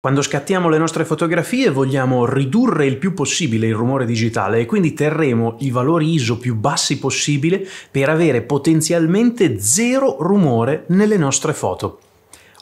Quando scattiamo le nostre fotografie vogliamo ridurre il più possibile il rumore digitale e quindi terremo i valori ISO più bassi possibile per avere potenzialmente zero rumore nelle nostre foto.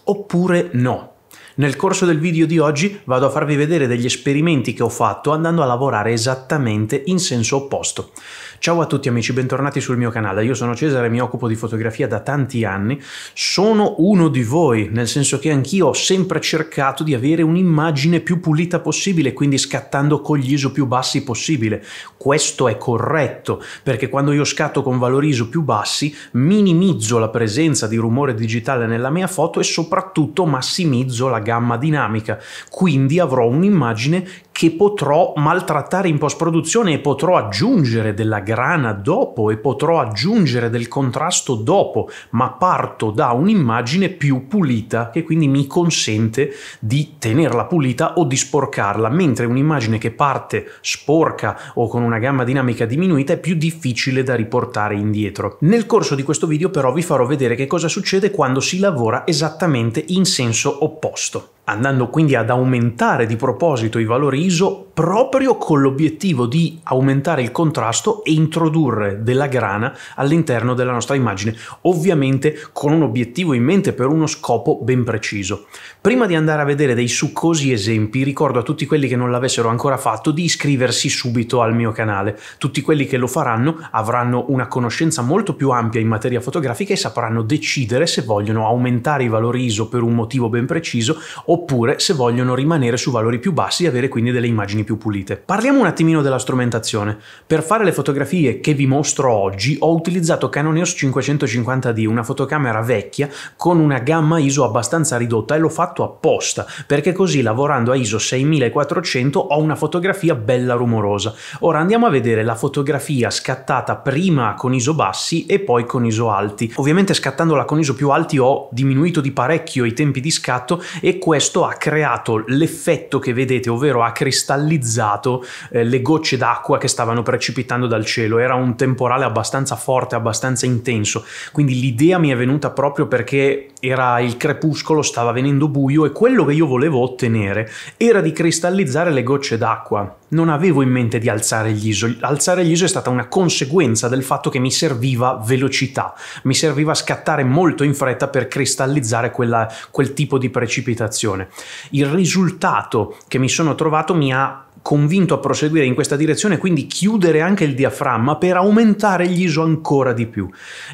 Oppure no. Nel corso del video di oggi vado a farvi vedere degli esperimenti che ho fatto andando a lavorare esattamente in senso opposto. Ciao a tutti amici, bentornati sul mio canale. Io sono Cesare, mi occupo di fotografia da tanti anni. Sono uno di voi, nel senso che anch'io ho sempre cercato di avere un'immagine più pulita possibile, quindi scattando con gli ISO più bassi possibile. Questo è corretto, perché quando io scatto con valori ISO più bassi, minimizzo la presenza di rumore digitale nella mia foto e soprattutto massimizzo la gamma dinamica, quindi avrò un'immagine che potrò maltrattare in post-produzione e potrò aggiungere della grana dopo e potrò aggiungere del contrasto dopo, ma parto da un'immagine più pulita che quindi mi consente di tenerla pulita o di sporcarla, mentre un'immagine che parte sporca o con una gamma dinamica diminuita è più difficile da riportare indietro. Nel corso di questo video però vi farò vedere che cosa succede quando si lavora esattamente in senso opposto andando quindi ad aumentare di proposito i valori ISO proprio con l'obiettivo di aumentare il contrasto e introdurre della grana all'interno della nostra immagine, ovviamente con un obiettivo in mente per uno scopo ben preciso. Prima di andare a vedere dei succosi esempi, ricordo a tutti quelli che non l'avessero ancora fatto di iscriversi subito al mio canale. Tutti quelli che lo faranno avranno una conoscenza molto più ampia in materia fotografica e sapranno decidere se vogliono aumentare i valori ISO per un motivo ben preciso oppure se vogliono rimanere su valori più bassi e avere quindi delle immagini più pulite. Parliamo un attimino della strumentazione. Per fare le fotografie che vi mostro oggi ho utilizzato Canon EOS 550D, una fotocamera vecchia con una gamma ISO abbastanza ridotta e l'ho fatto apposta, perché così lavorando a ISO 6400 ho una fotografia bella rumorosa. Ora andiamo a vedere la fotografia scattata prima con ISO bassi e poi con ISO alti. Ovviamente scattandola con ISO più alti ho diminuito di parecchio i tempi di scatto e questo ha creato l'effetto che vedete, ovvero ha cristallizzato visualizzato eh, le gocce d'acqua che stavano precipitando dal cielo, era un temporale abbastanza forte, abbastanza intenso, quindi l'idea mi è venuta proprio perché era il crepuscolo, stava venendo buio e quello che io volevo ottenere era di cristallizzare le gocce d'acqua. Non avevo in mente di alzare gli ISO, alzare gli ISO è stata una conseguenza del fatto che mi serviva velocità, mi serviva scattare molto in fretta per cristallizzare quella, quel tipo di precipitazione. Il risultato che mi sono trovato mi ha convinto a proseguire in questa direzione, quindi chiudere anche il diaframma per aumentare gli ISO ancora di più.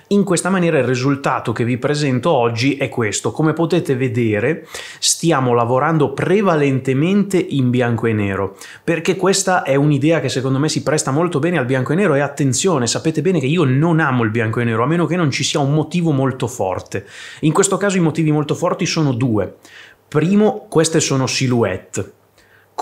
In questa maniera il risultato che vi presento oggi è questo. Come potete vedere, stiamo lavorando prevalentemente in bianco e nero, perché questa è un'idea che secondo me si presta molto bene al bianco e nero e attenzione, sapete bene che io non amo il bianco e nero, a meno che non ci sia un motivo molto forte. In questo caso i motivi molto forti sono due. Primo, queste sono silhouette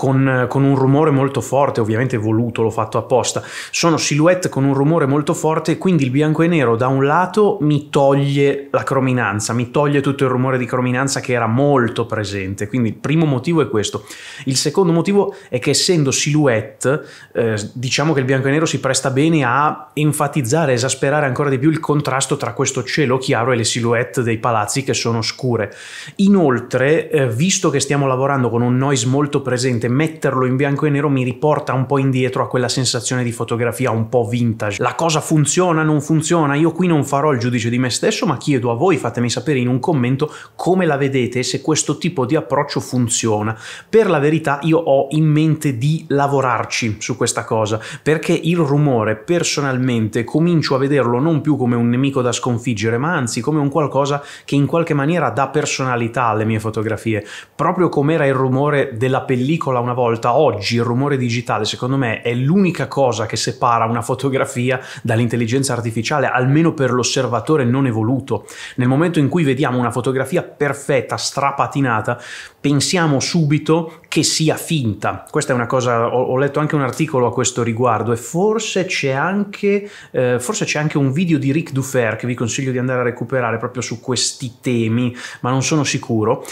con, con, un rumore molto forte, ovviamente voluto, l'ho fatto apposta. Sono silhouette con un rumore molto forte, quindi il bianco e nero da un lato mi toglie la crominanza, mi toglie tutto il rumore di crominanza che era molto presente. Quindi il primo motivo è questo. Il secondo motivo è che essendo silhouette, eh, diciamo che il bianco e nero si presta bene a enfatizzare, esasperare ancora di più il contrasto tra questo cielo chiaro e le silhouette dei palazzi che sono scure. Inoltre, eh, visto che stiamo lavorando con un noise molto presente, metterlo in bianco e nero mi riporta un po' indietro a quella sensazione di fotografia un po' vintage. La cosa funziona, non funziona, io qui non farò il giudice di me stesso, ma chiedo a voi, fatemi sapere in un commento come la vedete e se questo tipo di approccio funziona. Per la verità io ho in mente di lavorarci su questa cosa, perché il rumore personalmente comincio a vederlo non più come un nemico da sconfiggere, ma anzi come un qualcosa che in qualche maniera dà personalità alle mie fotografie, proprio come era il rumore della pellicola piccola una volta, oggi il rumore digitale secondo me è l'unica cosa che separa una fotografia dall'intelligenza artificiale, almeno per l'osservatore non evoluto. Nel momento in cui vediamo una fotografia perfetta, strapatinata, pensiamo subito che sia finta. Questa è una cosa, ho, ho letto anche un articolo a questo riguardo e forse c'è anche, eh, forse c'è anche un video di Ric Dufer che vi consiglio di andare a recuperare proprio su questi temi, ma non sono sicuro.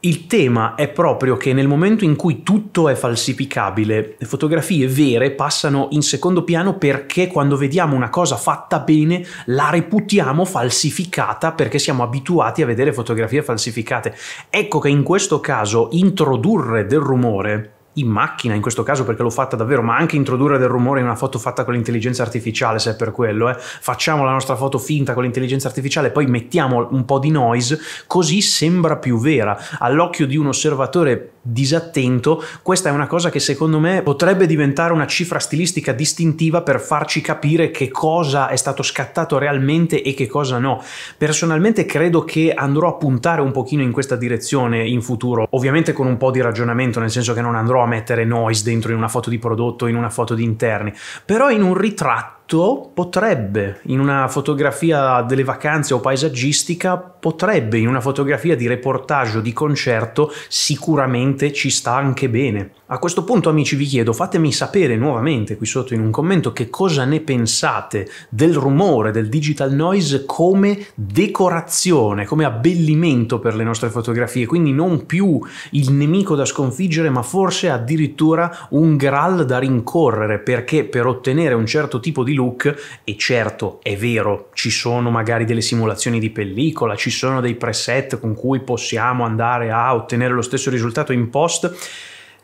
Il tema è proprio che nel momento in cui tutto è falsificabile, le fotografie vere passano in secondo piano perché quando vediamo una cosa fatta bene la reputiamo falsificata perché siamo abituati a vedere fotografie falsificate. Ecco che in questo caso introdurre del rumore in macchina in questo caso perché l'ho fatta davvero, ma anche introdurre del rumore in una foto fatta con l'intelligenza artificiale, se è per quello, eh. facciamo la nostra foto finta con l'intelligenza artificiale, poi mettiamo un po' di noise, così sembra più vera. All'occhio di un osservatore disattento, questa è una cosa che secondo me potrebbe diventare una cifra stilistica distintiva per farci capire che cosa è stato scattato realmente e che cosa no. Personalmente credo che andrò a puntare un pochino in questa direzione in futuro, ovviamente con un po' di ragionamento, nel senso che non andrò a mettere noise dentro in una foto di prodotto, in una foto di interni, però in un ritratto potrebbe, in una fotografia delle vacanze o paesaggistica, potrebbe in una fotografia di reportaggio di concerto sicuramente ci sta anche bene. A questo punto amici vi chiedo, fatemi sapere nuovamente qui sotto in un commento che cosa ne pensate del rumore del digital noise come decorazione, come abbellimento per le nostre fotografie, quindi non più il nemico da sconfiggere ma forse addirittura un graal da rincorrere perché per ottenere un certo tipo di look, e certo è vero, ci sono magari delle simulazioni di pellicola, ci ci sono dei preset con cui possiamo andare a ottenere lo stesso risultato in post,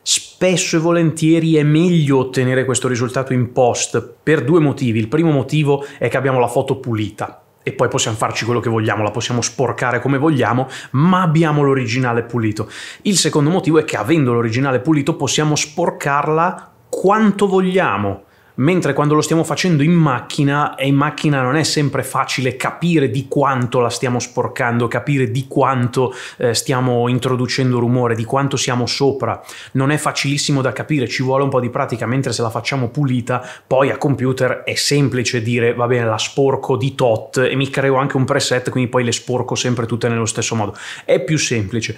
spesso e volentieri è meglio ottenere questo risultato in post per due motivi. Il primo motivo è che abbiamo la foto pulita e poi possiamo farci quello che vogliamo, la possiamo sporcare come vogliamo, ma abbiamo l'originale pulito. Il secondo motivo è che avendo l'originale pulito possiamo sporcarla quanto vogliamo mentre quando lo stiamo facendo in macchina e in macchina non è sempre facile capire di quanto la stiamo sporcando, capire di quanto eh, stiamo introducendo rumore, di quanto siamo sopra, non è facilissimo da capire, ci vuole un po' di pratica, mentre se la facciamo pulita poi a computer è semplice dire va bene la sporco di tot e mi creo anche un preset quindi poi le sporco sempre tutte nello stesso modo, è più semplice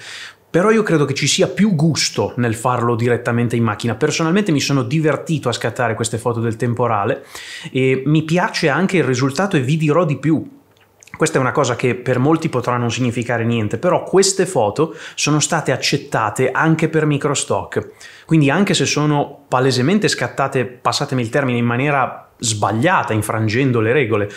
però io credo che ci sia più gusto nel farlo direttamente in macchina. Personalmente mi sono divertito a scattare queste foto del temporale e mi piace anche il risultato e vi dirò di più. Questa è una cosa che per molti potrà non significare niente, però queste foto sono state accettate anche per microstock. Quindi anche se sono palesemente scattate, passatemi il termine, in maniera sbagliata, infrangendo le regole.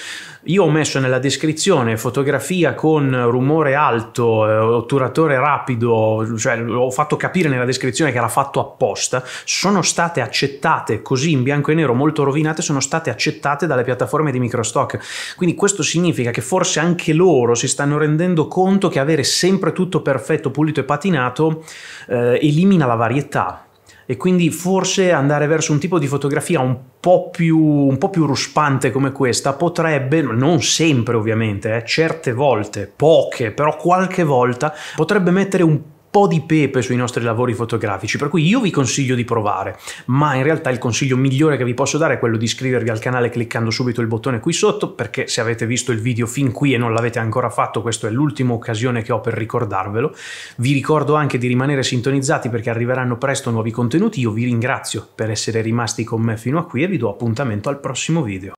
Io ho messo nella descrizione fotografia con rumore alto, eh, otturatore rapido, cioè ho fatto capire nella descrizione che era fatto apposta, sono state accettate così in bianco e nero, molto rovinate, sono state accettate dalle piattaforme di microstock. Quindi questo significa che forse anche loro si stanno rendendo conto che avere sempre tutto perfetto, pulito e patinato eh, elimina la varietà e quindi forse andare verso un tipo di fotografia un po' più, un po più ruspante come questa potrebbe, non sempre ovviamente, eh, certe volte, poche, però qualche volta, potrebbe mettere un po' di pepe sui nostri lavori fotografici, per cui io vi consiglio di provare, ma in realtà il consiglio migliore che vi posso dare è quello di iscrivervi al canale cliccando subito il bottone qui sotto, perché se avete visto il video fin qui e non l'avete ancora fatto, questa è l'ultima occasione che ho per ricordarvelo. Vi ricordo anche di rimanere sintonizzati perché arriveranno presto nuovi contenuti, io vi ringrazio per essere rimasti con me fino a qui e vi do appuntamento al prossimo video.